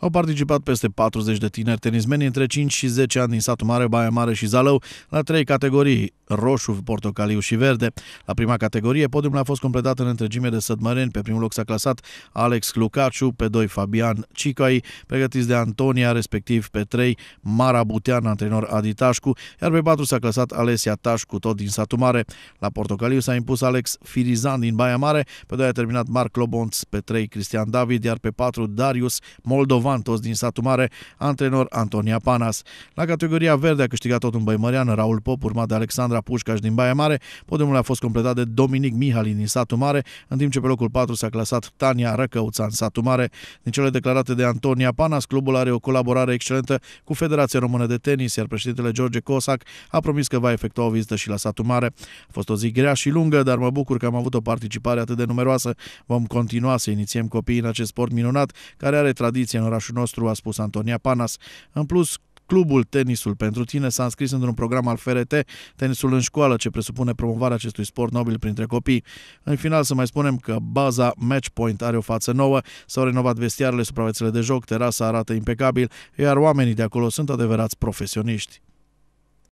Au participat peste 40 de tineri tenismeni între 5 și 10 ani din satul Mare, Baia Mare și Zalău la trei categorii, roșu, portocaliu și verde. La prima categorie, podiumul a fost completat în întregime de sădmăreni. Pe primul loc s-a clasat Alex Lucaciu, pe 2 Fabian Cicai, pregătiți de Antonia, respectiv pe 3 Mara Butean, antrenor Adi Tașcu, iar pe 4 s-a clasat Alesia Tașcu, tot din satul mare. La portocaliu s-a impus Alex Firizan din Baia Mare, pe 2 a terminat Marc Lobonț, pe 3 Cristian David, iar pe 4 Darius Moldovan, toți din satul mare, antrenor Antonia Panas. La categoria verde a câștigat tot un băimărean, Raul Pop, urmat de Alexandra Flora Pușcaș din Baia Mare. Podiumul a fost completat de Dominic Mihalin din Satu Mare, în timp ce pe locul 4 s-a clasat Tania Răcăuța în Satu Mare. Din cele declarate de Antonia Panas, clubul are o colaborare excelentă cu Federația Română de Tenis, iar președintele George Cosac a promis că va efectua o vizită și la Satu Mare. A fost o zi grea și lungă, dar mă bucur că am avut o participare atât de numeroasă. Vom continua să inițiem copiii în acest sport minunat, care are tradiție în orașul nostru, a spus Antonia Panas. În plus, Clubul Tenisul pentru tine s-a înscris într-un program al FRT, Tenisul în școală, ce presupune promovarea acestui sport nobil printre copii. În final să mai spunem că baza Matchpoint are o față nouă, s-au renovat vestiarele, supravețele de joc, terasa arată impecabil, iar oamenii de acolo sunt adevărați profesioniști.